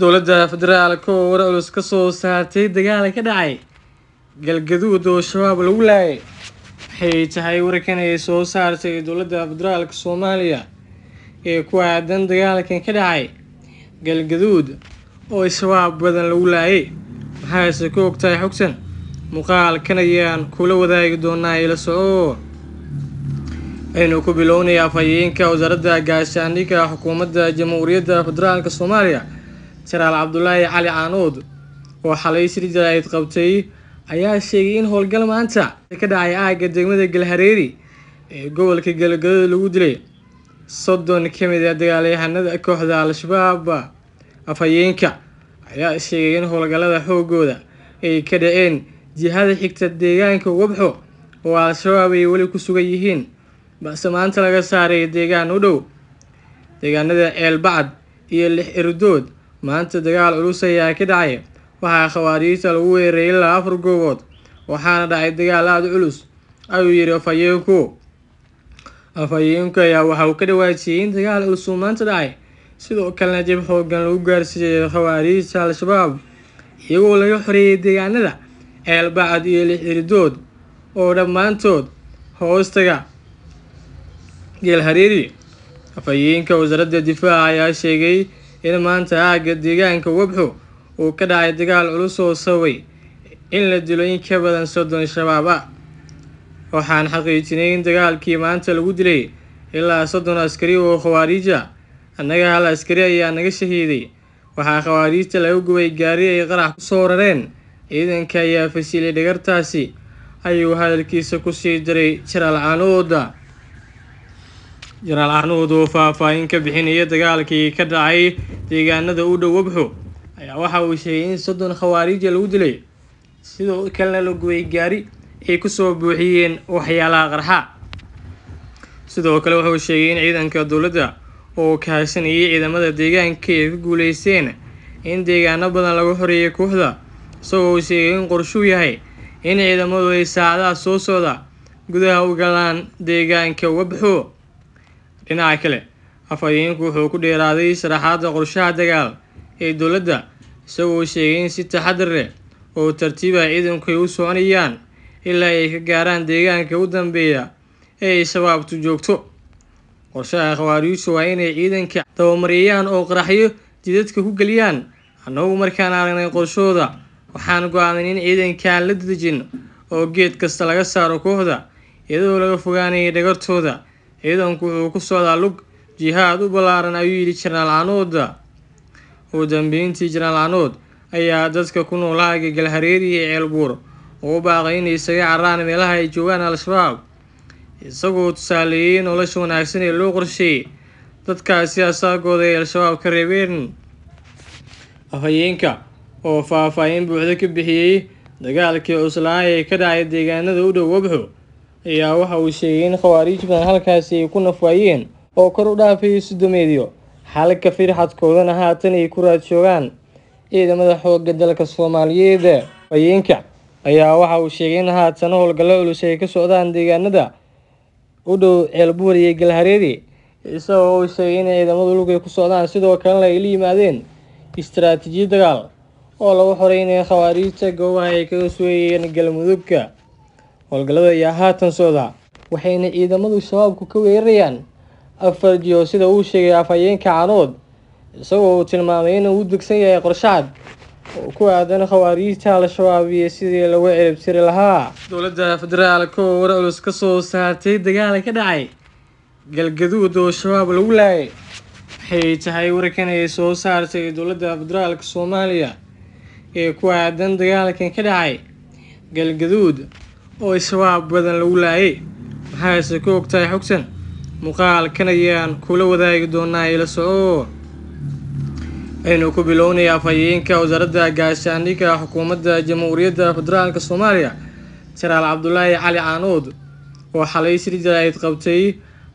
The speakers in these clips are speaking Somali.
dowladda federaalka oo war culus ka soo saartay dagaal ka dhacay galgaduud oo shabaab lagu laayay waxay tahay warkan ay soo saartay dowladda federaalka soomaaliya ee ku aadan dagaalkan ka dhacay galgaduud oo shabaab badan lagu laayay maxaase ka ogtahay xogtan muqaalkan ayaan kula wadaagi doonaa ila soco aynu ku bilownayaa fayeenka wasaaradda gaashaandhigga xukuumadda jamhuuriyadda federaalka soomaaliya jenaraal cabdulaahi cali caanuud oo xalay sirjaraaid qabtay ayaa sheegay in howlgal maanta ka dhacay aagga degmada galhareeri ee gobolka galgalada lagu dilay soddon ka mid a dagaalyahanada kooxda al-shabaab afhayeenka ayaa sheegay in howlgallada xoogooda ay ka dhaceen jihada xigta deegaanka wabxo oo al-shabaab ay weli ku sugan yihiin balse maanta laga saaray deegaan u dhow deegaanada ceelbacad iyo lix irdood maanta dagaal culus ayaa ka dhacay waxaa khawaarijta lagu weeraray ilaa afar goobood waxaana dhacay dagaal aada culus ayuu yidhi afhayeenku afhayeenku ayaa waxa uu ka dhawaajiyay in dagaal culus uu maanta dhacay sidoo kalena jab xooggan lagu gaarsiiyey khawaarijta al-shabaab iyagoo laga xoreeyay deegaanada ceelbacad iyo lixiridood oo dhammaantood hoostaga geel hariiri afhayeenka wasaaradda difaaca ayaa sheegay in maanta aagga deegaanka webxo uu ka dhacay dagaal culus oo sabay in la dilo in ka badan soddon shabaab ah waxaan xaqiijinay in dagaalkii maanta lagu dilay ilaa soddon askari oo khawaariija ah. annaga hal askari ayaa naga shahiiday waxaa khawaariijta laga gubay gaari ay qarax ku soo rareen ciidanka ayaa fasiilay dhagartaasi ayuu hadalkiisa ku sii daray jaraal jenaraal axnuud oo faahfaahin ka bixinayo dagaalkii ka dhacay deegaanada u dhow wabxo ayaa waxa uu sheegay in soddon khawaarija lagu dilay sidoo kalena la gubay gaari ay kusoo buuxiyeen waxyaalaha qarxa sidoo kale wuxuu sheegay in ciidanka dowladda oo kaashanayay ciidamada deegaanka ay ku guuleysteen in deegaano badan lagu xoreeyay kooxda isagoo uu sheegay in qorshuu yahay in ciidamadu ay saacadaha soo socda gudaha u galaan deegaanka wabxo dhinaca kale afhayeenku wuxuu ku dheeraaday sharaxaadda qorshaha dagaal ee dowladda isagoo sheegay in si taxadar leh oo tartiiba ah ciidanku ay u soconayaan ilaa ay ka gaaraan deegaanka u dambeeya ee ay shabaabtu joogto qorshaha khawaariijtu waa inay ciidanka dabamaryeeyaan oo qaraxyo jidadka ku geliyaan annagu markaan aragnay qorshahooda waxaan go-aanay in ciidankaan la dadejin oo geed kasta laga saaro kooxda iyadoo laga fogaanayay dhagartooda ciidanku wuxuu ku socdaa lug jihaad u ballaaran ayuu yidhi janaal canuuda ugu dambeyntii janaal canuud ayaa dadka ku nool hagagal hareer iyo ceel buur baaqay inay isaga carraan meelaha ay joogaan al-shabaab isagoo tusaaleeyey nolosha wanaagsan ee loo qorsheeyey dadkaasi asaagooda ay al-shabaab ka reebeen afhayeenka oo faahfaahin buuxda ka bixiyey dagaalkii cuslaa ee ka dhacay deegaanada u dhow wabxo ayaa waxa uu sheegay in khawaariij badan halkaasi ay ku nafwaayeen oo kor u dhaafay soddomeedyo halka firxadkoodana haatan ay ku raad joogaan ciidamada xoogga dalka soomaaliyeed fayeenka ayaa waxa uu sheegay in haatan howlgallo culus ay ka socdaan deegaanada u dhow ceelbuur iyo galhareedi isagoo uu sheegay in ciidamadu lug ku socdaan sidoo kalena ayla yimaadeen istaraatiijiya dagaal oo lagu xoray inay khawaariijta goobaha ay kaga sugeeyeen galmudugka howlgallada ayaa haatan socda waxayna ciidamadu shabaabku ka weerarayaan afar jiho sida uu sheegay afhayeenka canood isagoo uu tilmaamay inuu u degsan yahay qorshaad oo ku aadan khawaariijta al-shabaab iyo sidii lagu ciribtiri lahaa dowladda federaalka oo war culus ka soo saartay dagaala ka dhacay galgaduud oo shabaab lagu laayay waxay tahay warkan ay soo saartay dowladda federaalka soomaaliya ee ku aadan dagaalkan ka dhacay galgaduud oo iswaab badan lagu laayay maxaase ku ogtahay xogtan muuqaalkan ayaan kula wadaagi doonaa ila soco aynu ku bilownayaa afhayeenka wasaaradda gaashaandhigga xukuumadda jamhuuriyadda federaalka soomaaliya janaal cabdulaahi cali caanood oo xalay sir jaraa'id qabtay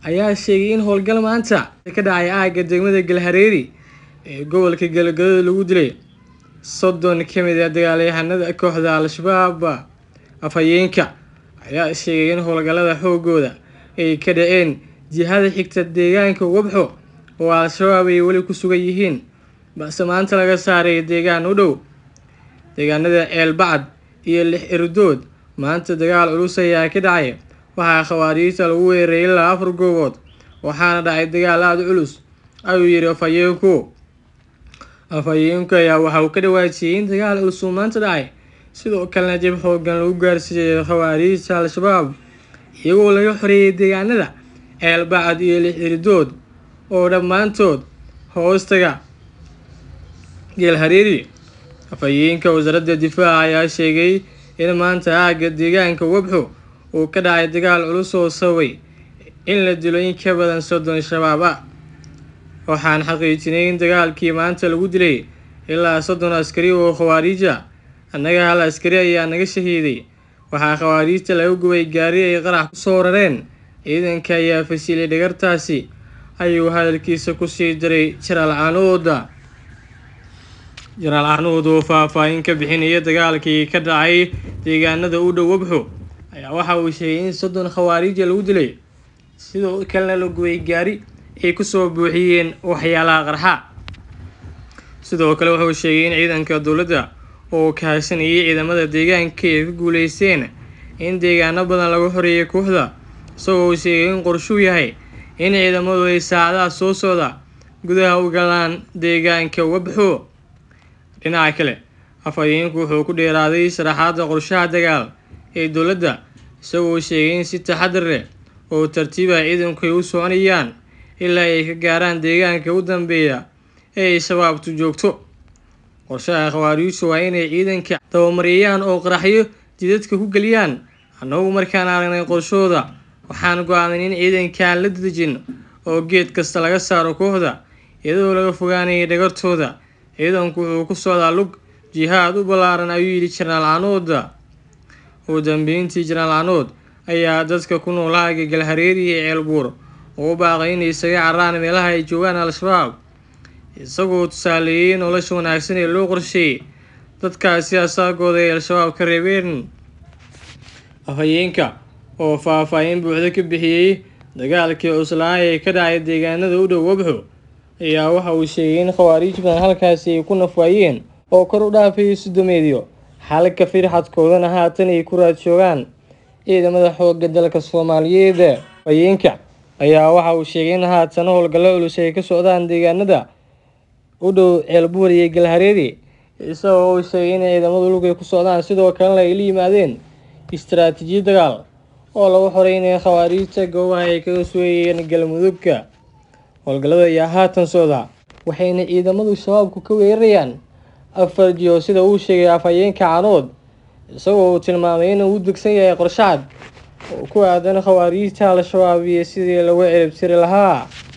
ayaa sheegay in howlgal maanta ka dhacay aagga degmada galhareeri ee gobolka galgaduud lagu dilay soddon ka mid a dagaalyahanada kooxda al-shabaab afhayeenka ayaa sheegay in howlgallada xoogooda ay ka dhaceen jihada xigta deegaanka wabxo oo al-shabaab ay weli ku sugan yihiin balse maanta laga saaray deegaan u dhow deegaanada ceelbacad iyo lix erdood maanta dagaal culus ayaa ka dhacay waxaa khawaariijta lagu weeraray ilaa afar goobood waxaana dhacay dagaal aada culus ayuu yidhi afhayeenku afhayeenku ayaa waxa uu ka dhawaajiyay in dagaal culus uu maanta dhacay sidoo kalena jib xooggan lagu gaarsiiyay khawaariijta al-shabaab iyagoo laga xoreeyay deegaanada ceelbacad iyo lixiridood oo dhammaantood hoostaga geel hareeri afhayeenka wasaaradda difaaca ayaa sheegay in maanta aagga deegaanka wabxo uu ka dhacay dagaal culus oo sababay in la dilo in ka badan soddon shabaab ah waxaan xaqiijinay in dagaalkii maanta lagu dilay ilaa soddon askari oo khawaariija ah annaga hal askari ayaa naga shahiiday waxaa khawaariijta laga gubay gaari ay qarax ku soo rareen ciidanka ayaa fasiilay dhagartaasi ayuu hadalkiisa ku sii diray jaraal caanuuda jaraal caanuud oo faahfaahin ka bixinaya dagaalkii ka dhacay deegaanada u dhow wabxo ayaa waxa uu sheegay in soddon khawaariija lagu dilay sidoo kalena la gubay gaari ay kusoo buuxiyeen waxyaalaha qarxa sidoo kale wuxuu sheegay in ciidanka dowladda oo kahaysanayay ciidamada deegaanka ay ku guuleysteen in deegaano badan lagu xoreeyay kooxda isagoo uu sheegay in qorshuu yahay in ciidamadu ay saacadaha soo socda gudaha u galaan deegaanka uga baxo dhinaca kale afhayeenku wuxuu ku dheeraaday sharaxaadda qorshaha dagaal ee dowladda isagoo sheegay in si taxadar leh oo tartiiba ah ciidanku ay u soconayaan ilaa ay ka gaaraan deegaanka u dambeeya ee ay shabaabtu joogto qorshaha khawaarijtu waa inay ciidanka tabamariyaan oo qaraxyo jidadka ku geliyaan annagu markaan aragnay qorshooda waxaan go-aanay in ciidankaan la dedejin oo geed kasta laga saaro kooxda iyadoo laga fogaanayay dhagartooda ciidanku wuxuu ku socdaa lug jihaad u ballaaran ayuu yidhi janaal canooda ugu dambeyntii janaal canood ayaa dadka ku nool haaga galhareeri iyo ceelbuur uu baaqay inay isaga carraan meelaha ay joogaan al-shabaab isagoo tusaaleeyey nolosha wanaagsan ee loo qorsheeyey dadkaasi asaagooda ay al-shabaab ka reebeen afhayeenka oo faah-faahin buuxda ka bixiyey dagaalkii cuslaa ee ka dhacay deegaanada u dhow wabxo ayaa waxa uu sheegay in khawaariij badan halkaasi ay ku nafwaayeen oo kor u dhaafay sudomeedyo xalka firxadkoodana haatan ay ku raad joogaan ciidamada xoogga dalka soomaaliyeed hafayeenka ayaa waxa uu sheegay in haatan howlgallo culus ay ka socdaan deegaanada u dhow ceelbuur iyo galhareedi isagoo uu sheegay inay ciidamadu lugay ku socdaan sidoo kalena ay la yimaadeen istaraatiijiya dagaal oo lagu xoray inay khawaariijta goobaha ay kaga sugeeyeen galmudugka howlgallada ayaa haatan socda waxayna ciidamadu shabaabku ka weerarayaan afar jiho sida uu sheegay afhayeenka canood isagoo uu tilmaamay inuu u degsan yahay qorshacad oo ku aadan khawaariijta al-shabaab iyo sidii lagu ciribtiri lahaa